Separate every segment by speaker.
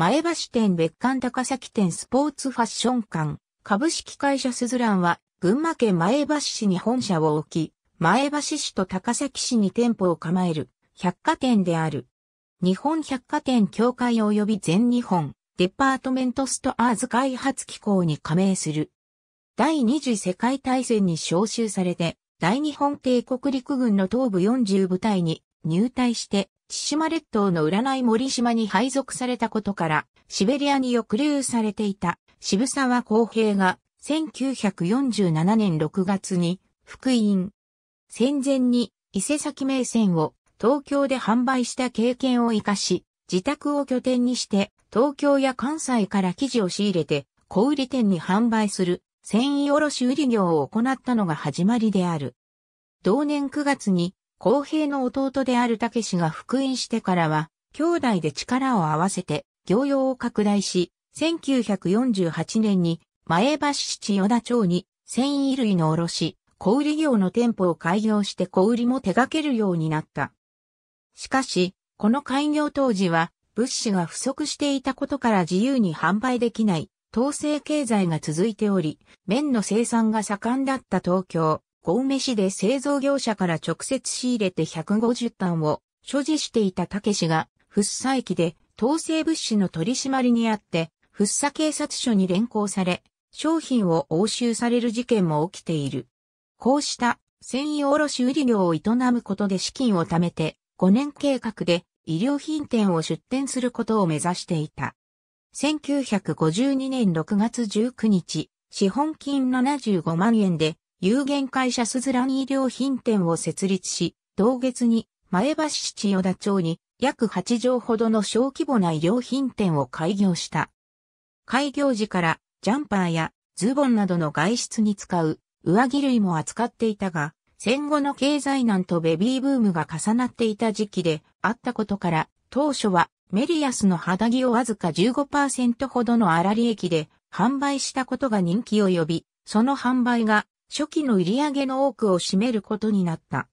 Speaker 1: 前橋店別館高崎店スポーツファッション館、株式会社スズランは、群馬県前橋市に本社を置き、前橋市と高崎市に店舗を構える百貨店である。日本百貨店協会及び全日本デパートメントストアーズ開発機構に加盟する。第二次世界大戦に召集されて、大日本帝国陸軍の東部40部隊に入隊して、千島列島の占い森島に配属されたことから、シベリアに抑留されていた渋沢公平が1947年6月に福音。戦前に伊勢崎名船を東京で販売した経験を活かし、自宅を拠点にして東京や関西から生地を仕入れて小売店に販売する繊維卸売業を行ったのが始まりである。同年9月に公平の弟である武氏が復員してからは、兄弟で力を合わせて、業用を拡大し、1948年に前橋市千代田町に繊維類の卸、小売業の店舗を開業して小売も手掛けるようになった。しかし、この開業当時は物資が不足していたことから自由に販売できない統制経済が続いており、麺の生産が盛んだった東京、小梅市で製造業者から直接仕入れて150単を所持していた武氏が、福生駅で統制物資の取り締まりにあって、福生警察署に連行され、商品を押収される事件も起きている。こうした繊維卸売業を営むことで資金を貯めて、5年計画で医療品店を出店することを目指していた。1952年6月19日、資本金75万円で有限会社スズラン医療品店を設立し、同月に前橋市千代田町に約8畳ほどの小規模な医療品店を開業した。開業時からジャンパーやズボンなどの外出に使う上着類も扱っていたが、戦後の経済難とベビーブームが重なっていた時期であったことから、当初はメリアスの肌着をわずか15%ほどの粗利益で販売したことが人気を呼び、その販売が初期の売り上げの多くを占めることになった。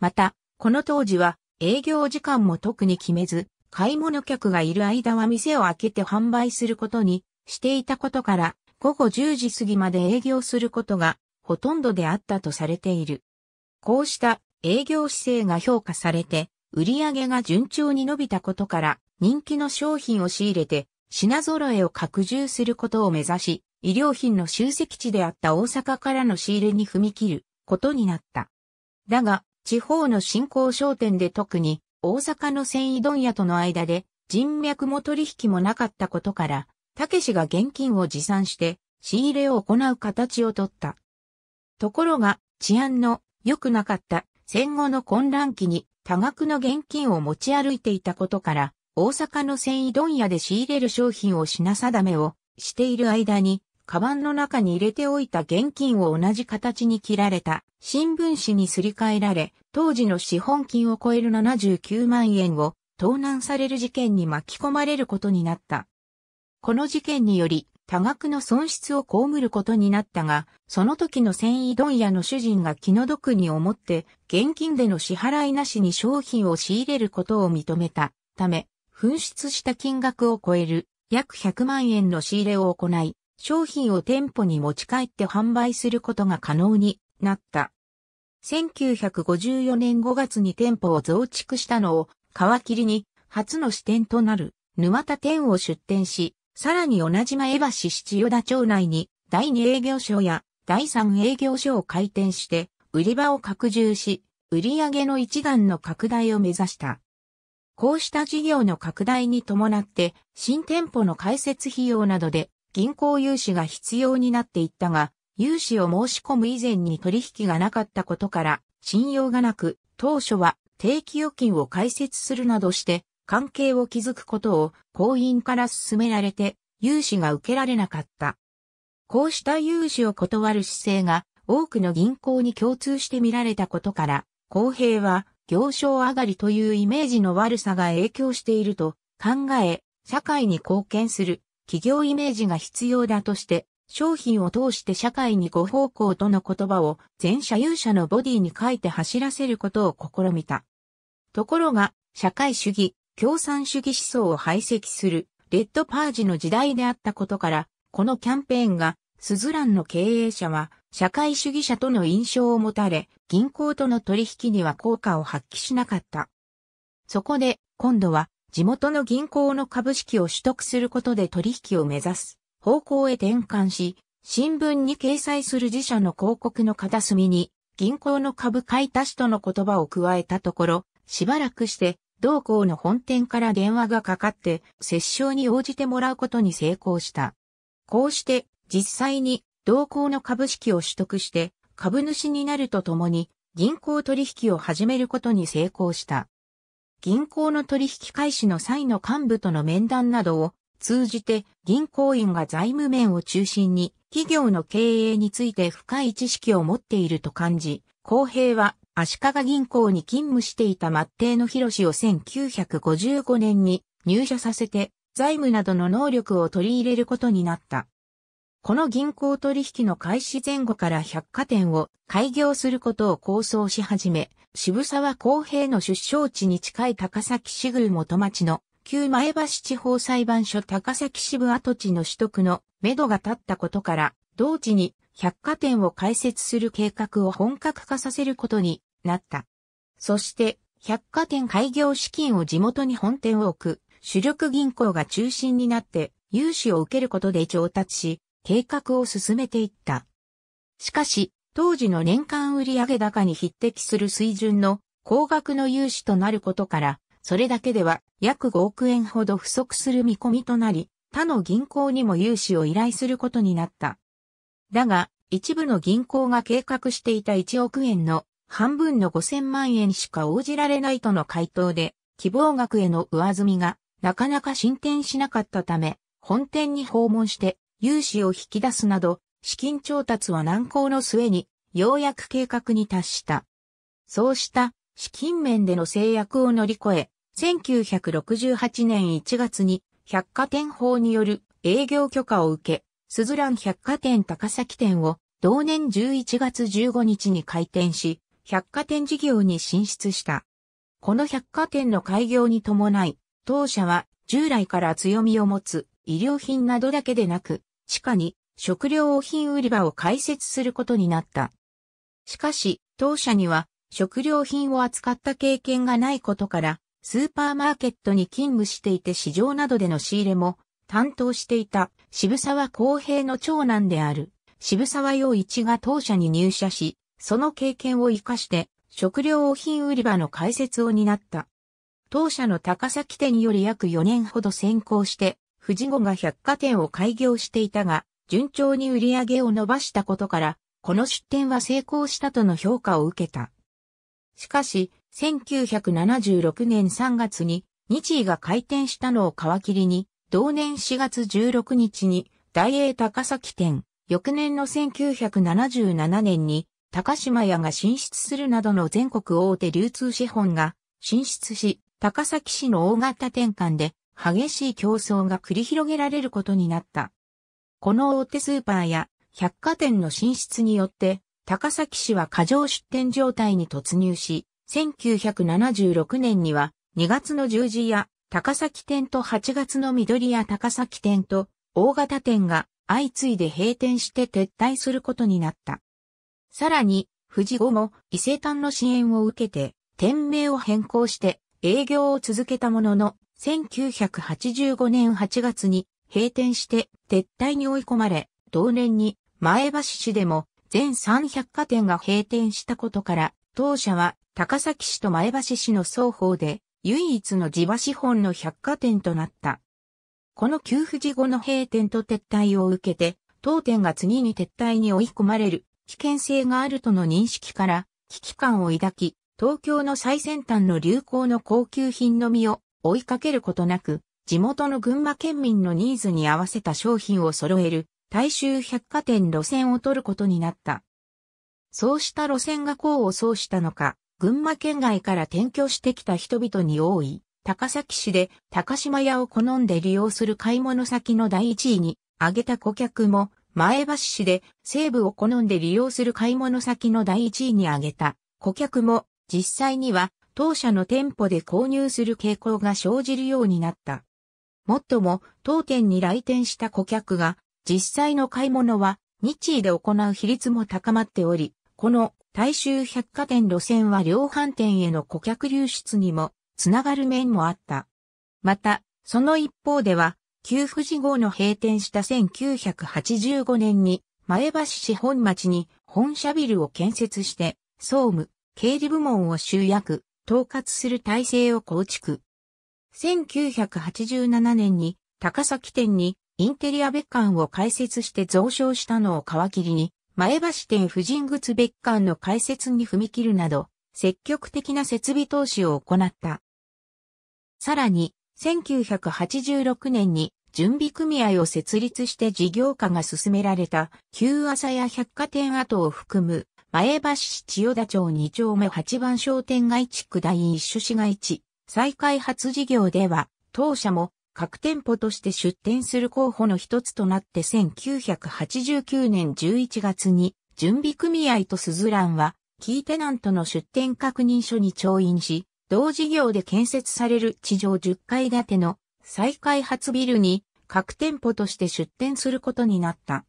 Speaker 1: また、この当時は営業時間も特に決めず、買い物客がいる間は店を開けて販売することにしていたことから、午後10時過ぎまで営業することがほとんどであったとされている。こうした営業姿勢が評価されて、売り上げが順調に伸びたことから、人気の商品を仕入れて、品揃えを拡充することを目指し、医療品の集積地であった大阪からの仕入れに踏み切ることになった。だが、地方の新興商店で特に大阪の繊維問屋との間で人脈も取引もなかったことから、たけしが現金を持参して仕入れを行う形をとった。ところが治安の良くなかった戦後の混乱期に多額の現金を持ち歩いていたことから、大阪の繊維問屋で仕入れる商品を品定めをしている間に、カバンの中に入れておいた現金を同じ形に切られた新聞紙にすり替えられ、当時の資本金を超える79万円を盗難される事件に巻き込まれることになった。この事件により多額の損失を被ることになったが、その時の繊維問屋の主人が気の毒に思って、現金での支払いなしに商品を仕入れることを認めたため、紛失した金額を超える約100万円の仕入れを行い、商品を店舗に持ち帰って販売することが可能になった。1954年5月に店舗を増築したのを皮切りに初の支店となる沼田店を出店し、さらに同じ前橋七代田町内に第2営業所や第3営業所を開店して売り場を拡充し、売上の一段の拡大を目指した。こうした事業の拡大に伴って新店舗の開設費用などで銀行融資が必要になっていったが、融資を申し込む以前に取引がなかったことから、信用がなく、当初は定期預金を開設するなどして、関係を築くことを行員から勧められて、融資が受けられなかった。こうした融資を断る姿勢が多くの銀行に共通して見られたことから、公平は行商上がりというイメージの悪さが影響していると考え、社会に貢献する企業イメージが必要だとして、商品を通して社会にご奉公との言葉を全社有者のボディに書いて走らせることを試みた。ところが、社会主義、共産主義思想を排斥する、レッドパージの時代であったことから、このキャンペーンが、スズランの経営者は、社会主義者との印象を持たれ、銀行との取引には効果を発揮しなかった。そこで、今度は、地元の銀行の株式を取得することで取引を目指す方向へ転換し、新聞に掲載する自社の広告の片隅に銀行の株買い足しとの言葉を加えたところ、しばらくして同行の本店から電話がかかって折衝に応じてもらうことに成功した。こうして実際に同行の株式を取得して株主になるとともに銀行取引を始めることに成功した。銀行の取引開始の際の幹部との面談などを通じて銀行員が財務面を中心に企業の経営について深い知識を持っていると感じ、公平は足利銀行に勤務していた末帝の広氏を1955年に入社させて財務などの能力を取り入れることになった。この銀行取引の開始前後から百貨店を開業することを構想し始め、渋沢公平の出生地に近い高崎市郡元町の旧前橋地方裁判所高崎支部跡地の取得の目処が立ったことから、同時に百貨店を開設する計画を本格化させることになった。そして、百貨店開業資金を地元に本店を置く、主力銀行が中心になって、融資を受けることで調達し、計画を進めていった。しかし、当時の年間売上高に匹敵する水準の高額の融資となることから、それだけでは約5億円ほど不足する見込みとなり、他の銀行にも融資を依頼することになった。だが、一部の銀行が計画していた1億円の半分の5000万円しか応じられないとの回答で、希望額への上積みがなかなか進展しなかったため、本店に訪問して融資を引き出すなど、資金調達は難航の末に、ようやく計画に達した。そうした資金面での制約を乗り越え、1968年1月に百貨店法による営業許可を受け、スズラン百貨店高崎店を同年11月15日に開店し、百貨店事業に進出した。この百貨店の開業に伴い、当社は従来から強みを持つ医療品などだけでなく、地下に食料品売り場を開設することになった。しかし、当社には食料品を扱った経験がないことから、スーパーマーケットに勤務していて市場などでの仕入れも担当していた渋沢公平の長男である渋沢洋一が当社に入社し、その経験を活かして食料品売り場の開設を担った。当社の高崎店より約4年ほど先行して、富士五が百貨店を開業していたが、順調に売り上げを伸ばしたことから、この出店は成功したとの評価を受けた。しかし、1976年3月に日医が開店したのを皮切りに、同年4月16日に大英高崎店、翌年の1977年に高島屋が進出するなどの全国大手流通資本が進出し、高崎市の大型転換で激しい競争が繰り広げられることになった。この大手スーパーや百貨店の進出によって、高崎市は過剰出店状態に突入し、1976年には2月の十字や高崎店と8月の緑や高崎店と大型店が相次いで閉店して撤退することになった。さらに、富士後も伊勢丹の支援を受けて、店名を変更して営業を続けたものの、1985年8月に閉店して撤退に追い込まれ、同年に前橋市でも全3百貨店が閉店したことから、当社は高崎市と前橋市の双方で唯一の地場資本の百貨店となった。この給付時後の閉店と撤退を受けて、当店が次に撤退に追い込まれる危険性があるとの認識から危機感を抱き、東京の最先端の流行の高級品のみを追いかけることなく、地元の群馬県民のニーズに合わせた商品を揃える大衆百貨店路線を取ることになった。そうした路線が功を奏したのか、群馬県外から転居してきた人々に多い、高崎市で高島屋を好んで利用する買い物先の第1位に挙げた顧客も、前橋市で西部を好んで利用する買い物先の第1位に挙げた顧客も、実際には当社の店舗で購入する傾向が生じるようになった。もっとも、当店に来店した顧客が、実際の買い物は、日位で行う比率も高まっており、この大衆百貨店路線は量販店への顧客流出にもつながる面もあった。また、その一方では、旧富士号の閉店した1985年に、前橋市本町に本社ビルを建設して、総務、経理部門を集約、統括する体制を構築。1987年に高崎店にインテリア別館を開設して増床したのを皮切りに、前橋店婦人靴別館の開設に踏み切るなど、積極的な設備投資を行った。さらに、1986年に準備組合を設立して事業化が進められた、旧朝や百貨店跡を含む、前橋市千代田町2丁目8番商店街地区第一種市街地、再開発事業では、当社も各店舗として出店する候補の一つとなって1989年11月に準備組合とスズランはキーテナントの出店確認書に調印し、同事業で建設される地上10階建ての再開発ビルに各店舗として出店することになった。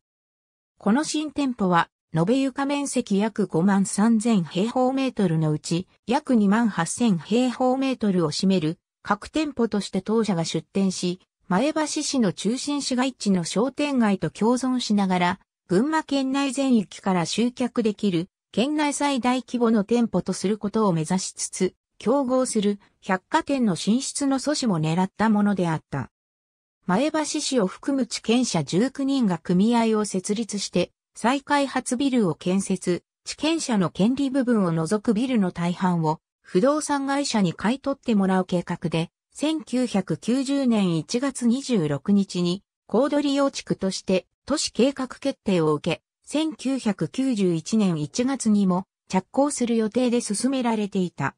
Speaker 1: この新店舗は延べ床面積約5万3000平方メートルのうち、約2万8000平方メートルを占める、各店舗として当社が出店し、前橋市の中心市街地の商店街と共存しながら、群馬県内全域から集客できる、県内最大規模の店舗とすることを目指しつつ、競合する百貨店の進出の阻止も狙ったものであった。前橋市を含む地権者19人が組合を設立して、再開発ビルを建設、地権者の権利部分を除くビルの大半を不動産会社に買い取ってもらう計画で、1990年1月26日に高度利用地区として都市計画決定を受け、1991年1月にも着工する予定で進められていた。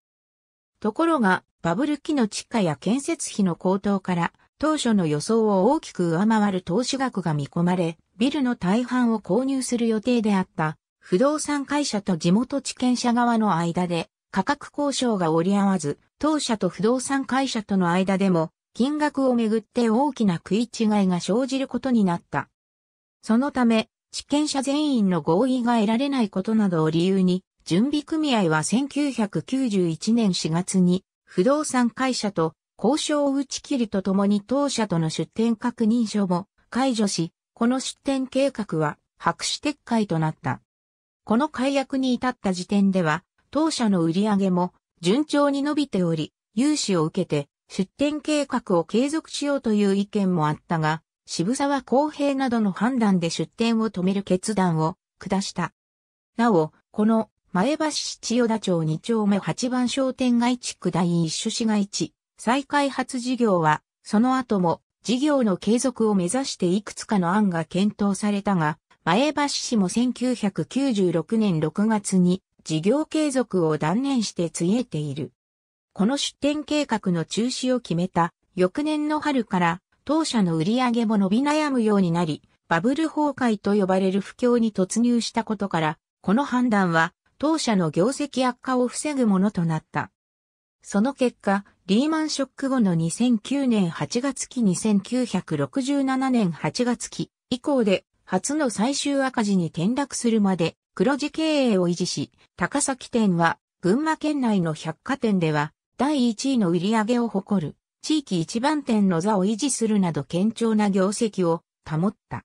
Speaker 1: ところが、バブル期の地価や建設費の高騰から、当初の予想を大きく上回る投資額が見込まれ、ビルの大半を購入する予定であった不動産会社と地元地権者側の間で価格交渉が折り合わず、当社と不動産会社との間でも金額をめぐって大きな食い違いが生じることになった。そのため、地権者全員の合意が得られないことなどを理由に、準備組合は1991年4月に不動産会社と交渉を打ち切りとともに当社との出店確認書も解除し、この出店計画は白紙撤回となった。この解約に至った時点では、当社の売上も順調に伸びており、融資を受けて出店計画を継続しようという意見もあったが、渋沢公平などの判断で出店を止める決断を下した。なお、この前橋市千代田町2丁目8番商店街地区第1種市街地、再開発事業は、その後も事業の継続を目指していくつかの案が検討されたが、前橋市も1996年6月に事業継続を断念して告げている。この出店計画の中止を決めた翌年の春から当社の売り上げも伸び悩むようになり、バブル崩壊と呼ばれる不況に突入したことから、この判断は当社の業績悪化を防ぐものとなった。その結果、リーマンショック後の2009年8月期2967年8月期以降で初の最終赤字に転落するまで黒字経営を維持し、高崎店は群馬県内の百貨店では第1位の売り上げを誇る地域一番店の座を維持するなど堅調な業績を保った。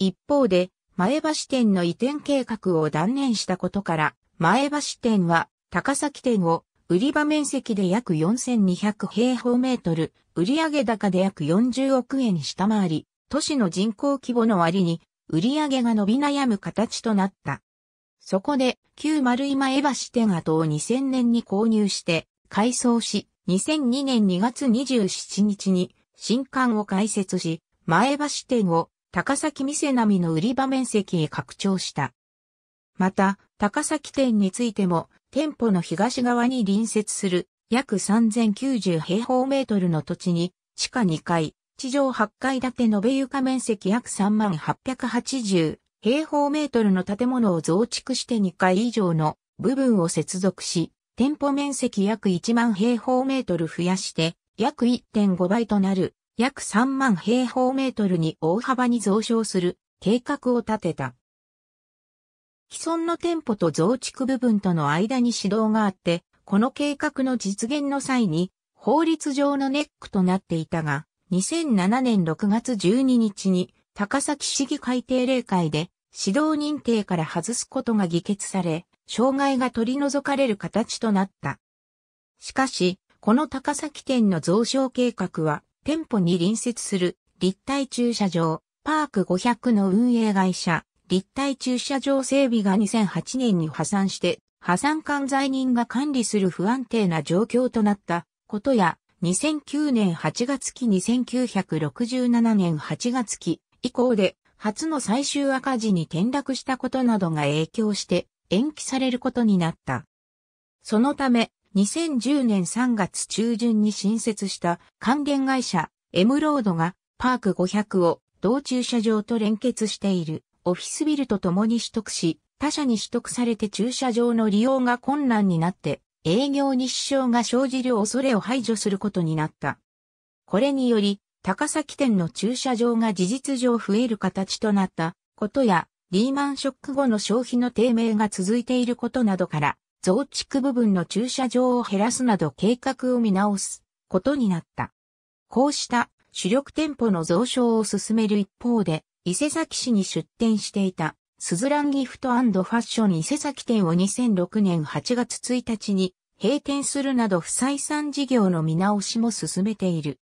Speaker 1: 一方で前橋店の移転計画を断念したことから前橋店は高崎店を売り場面積で約4200平方メートル、売上高で約40億円下回り、都市の人口規模の割に、売上が伸び悩む形となった。そこで、旧丸今江橋店跡を2000年に購入して、改装し、2002年2月27日に、新館を開設し、前橋店を高崎店並みの売り場面積へ拡張した。また、高崎店についても、店舗の東側に隣接する約3090平方メートルの土地に地下2階、地上8階建て延べ床面積約3880平方メートルの建物を増築して2階以上の部分を接続し、店舗面積約1万平方メートル増やして約1.5倍となる約3万平方メートルに大幅に増床する計画を立てた。既存の店舗と増築部分との間に指導があって、この計画の実現の際に、法律上のネックとなっていたが、2007年6月12日に、高崎市議会定例会で、指導認定から外すことが議決され、障害が取り除かれる形となった。しかし、この高崎店の増床計画は、店舗に隣接する立体駐車場、パーク500の運営会社、立体駐車場整備が2008年に破産して、破産管財人が管理する不安定な状況となったことや、2009年8月期2967年8月期以降で初の最終赤字に転落したことなどが影響して延期されることになった。そのため、2010年3月中旬に新設した関連会社エムロードがパーク500を同駐車場と連結している。オフィスビルと共に取得し、他社に取得されて駐車場の利用が困難になって、営業に支障が生じる恐れを排除することになった。これにより、高崎店の駐車場が事実上増える形となったことや、リーマンショック後の消費の低迷が続いていることなどから、増築部分の駐車場を減らすなど計画を見直すことになった。こうした主力店舗の増床を進める一方で、伊勢崎市に出店していた、スズランギフトファッション伊勢崎店を2006年8月1日に閉店するなど不採算事業の見直しも進めている。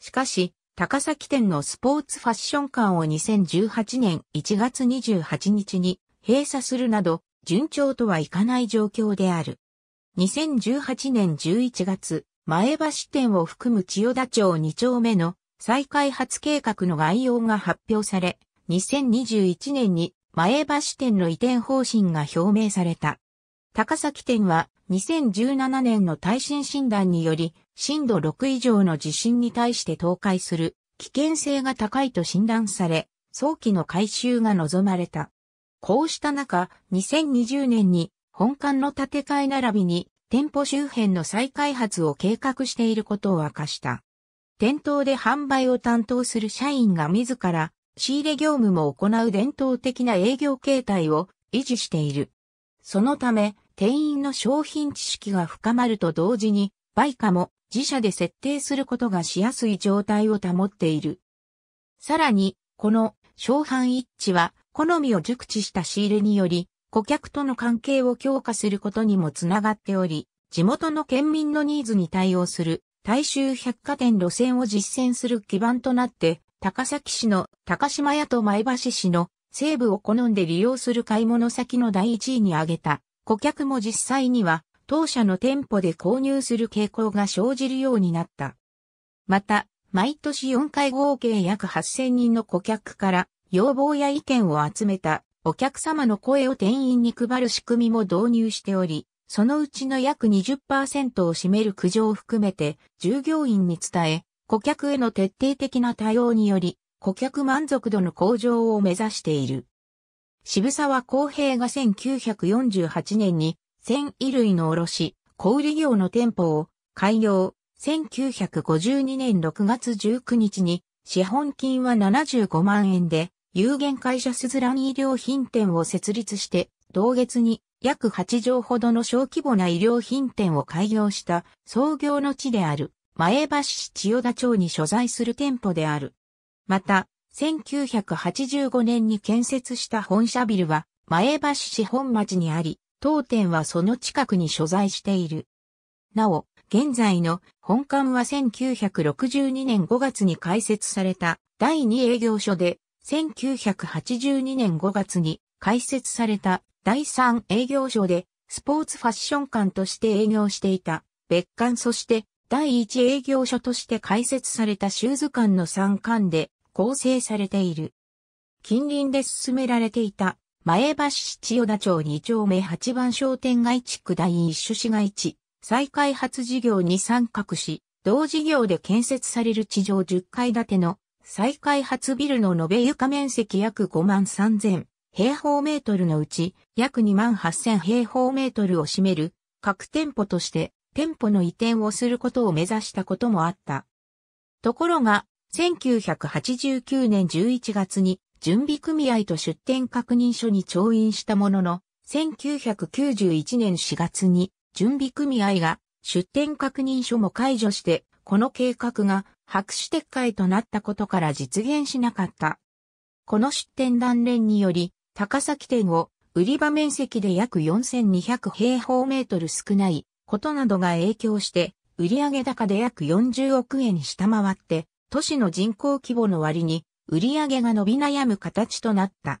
Speaker 1: しかし、高崎店のスポーツファッション館を2018年1月28日に閉鎖するなど、順調とはいかない状況である。2018年11月、前橋店を含む千代田町2丁目の再開発計画の概要が発表され、2021年に前橋店の移転方針が表明された。高崎店は2017年の耐震診断により震度6以上の地震に対して倒壊する危険性が高いと診断され、早期の改修が望まれた。こうした中、2020年に本館の建て替え並びに店舗周辺の再開発を計画していることを明かした。店頭で販売を担当する社員が自ら仕入れ業務も行う伝統的な営業形態を維持している。そのため、店員の商品知識が深まると同時に、売価も自社で設定することがしやすい状態を保っている。さらに、この商販一致は、好みを熟知した仕入れにより、顧客との関係を強化することにもつながっており、地元の県民のニーズに対応する大衆百貨店路線を実践する基盤となって高崎市の高島屋と前橋市の西部を好んで利用する買い物先の第一位に挙げた顧客も実際には当社の店舗で購入する傾向が生じるようになった。また、毎年4回合計約8000人の顧客から要望や意見を集めたお客様の声を店員に配る仕組みも導入しており、そのうちの約20%を占める苦情を含めて従業員に伝え、顧客への徹底的な対応により、顧客満足度の向上を目指している。渋沢公平が1948年に、繊維類の卸、小売業の店舗を開業、1952年6月19日に、資本金は75万円で、有限会社スズラニ医療品店を設立して、同月に約8畳ほどの小規模な医療品店を開業した創業の地である。前橋市千代田町に所在する店舗である。また、1985年に建設した本社ビルは、前橋市本町にあり、当店はその近くに所在している。なお、現在の本館は1962年5月に開設された第2営業所で、1982年5月に開設された第3営業所で、スポーツファッション館として営業していた別館そして第一営業所として開設されたシューズ館の三館で構成されている。近隣で進められていた前橋市千代田町二丁目八番商店街地区第一種市街地再開発事業に参画し、同事業で建設される地上10階建ての再開発ビルの延べ床面積約5万3000平方メートルのうち約2万8000平方メートルを占める各店舗として店舗の移転をすることを目指したこともあった。ところが、1989年11月に準備組合と出店確認書に調印したものの、1991年4月に準備組合が出店確認書も解除して、この計画が白紙撤回となったことから実現しなかった。この出店断念により、高崎店を売り場面積で約4200平方メートル少ないことなどが影響して、売上高で約40億円下回って、都市の人口規模の割に、売上が伸び悩む形となった。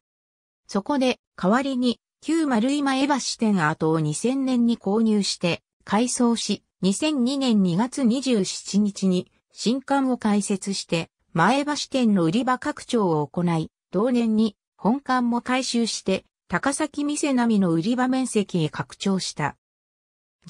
Speaker 1: そこで、代わりに、旧丸井前橋店跡を2000年に購入して、改装し、2002年2月27日に、新館を開設して、前橋店の売り場拡張を行い、同年に本館も改修して、高崎店並みの売り場面積へ拡張した。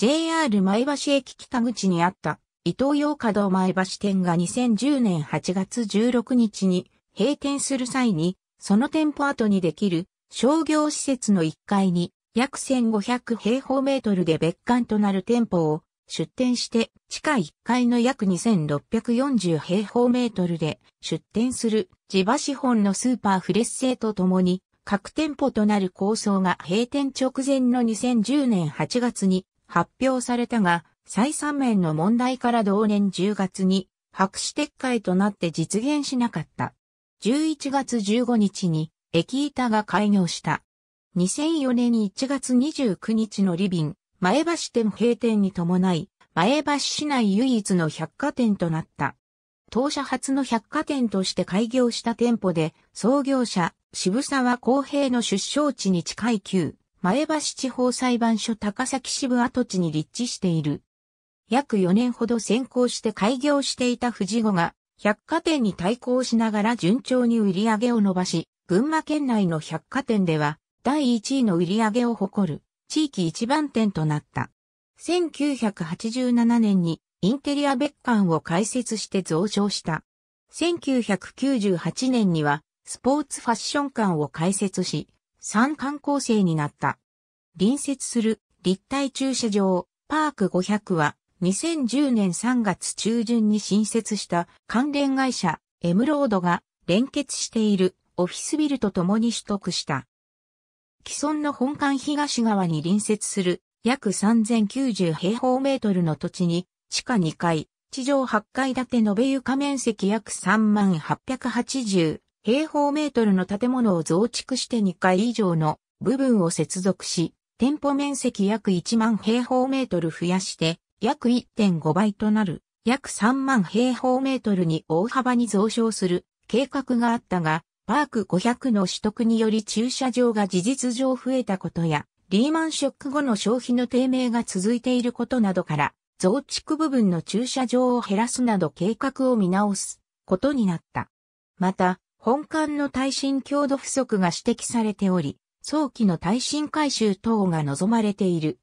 Speaker 1: JR 前橋駅北口にあった伊東洋華堂前橋店が2010年8月16日に閉店する際に、その店舗後にできる商業施設の1階に約1500平方メートルで別館となる店舗を出店して地下1階の約2640平方メートルで出店する地場資本のスーパーフレッセーとともに各店舗となる構想が閉店直前の2010年8月に発表されたが、再三面の問題から同年10月に白紙撤回となって実現しなかった。11月15日に駅板が開業した。2004年1月29日のリビン、前橋店閉店に伴い、前橋市内唯一の百貨店となった。当社初の百貨店として開業した店舗で、創業者、渋沢公平の出生地に近い旧、前橋地方裁判所高崎支部跡地に立地している。約4年ほど先行して開業していた富士五が、百貨店に対抗しながら順調に売り上げを伸ばし、群馬県内の百貨店では、第1位の売り上げを誇る、地域一番店となった。1987年にインテリア別館を開設して増床した。1998年にはスポーツファッション館を開設し、三冠構成になった。隣接する立体駐車場、パーク500は2010年3月中旬に新設した関連会社エムロードが連結しているオフィスビルと共に取得した。既存の本館東側に隣接する約3090平方メートルの土地に地下2階、地上8階建て延べ床面積約3880平方メートルの建物を増築して2階以上の部分を接続し、店舗面積約1万平方メートル増やして、約1.5倍となる、約3万平方メートルに大幅に増床する計画があったが、パーク500の取得により駐車場が事実上増えたことや、リーマンショック後の消費の低迷が続いていることなどから、増築部分の駐車場を減らすなど計画を見直すことになった。また、本館の耐震強度不足が指摘されており、早期の耐震改修等が望まれている。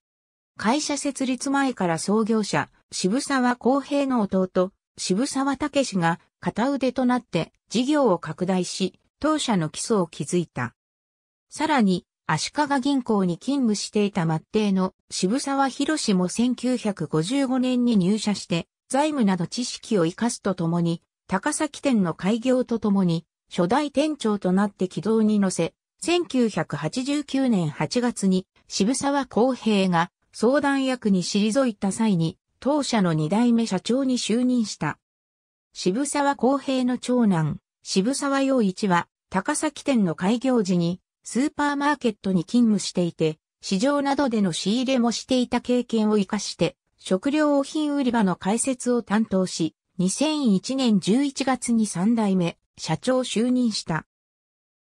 Speaker 1: 会社設立前から創業者、渋沢公平の弟、渋沢武が片腕となって事業を拡大し、当社の基礎を築いた。さらに、足利銀行に勤務していた末帝の渋沢博士も1955年に入社して、財務など知識を活かすとともに、高崎店の開業とともに、初代店長となって軌道に乗せ、1989年8月に渋沢公平が相談役に退いた際に、当社の二代目社長に就任した。渋沢公平の長男、渋沢洋一は、高崎店の開業時に、スーパーマーケットに勤務していて、市場などでの仕入れもしていた経験を活かして、食料品売り場の開設を担当し、2001年11月に3代目、社長就任した。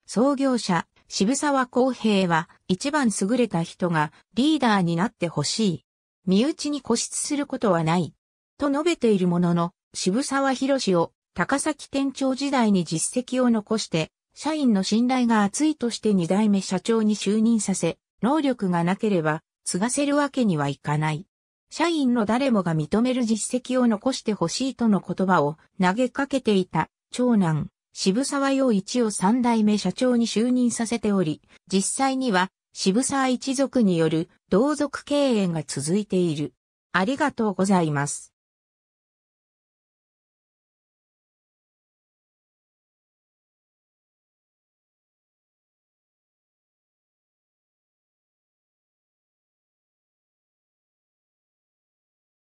Speaker 1: 創業者、渋沢公平は一番優れた人がリーダーになってほしい。身内に固執することはない。と述べているものの、渋沢博を高崎店長時代に実績を残して、社員の信頼が厚いとして二代目社長に就任させ、能力がなければ継がせるわけにはいかない。社員の誰もが認める実績を残してほしいとの言葉を投げかけていた長男、渋沢洋一を三代目社長に就任させており、実際には渋沢一族による同族経営が続いている。ありがとうございます。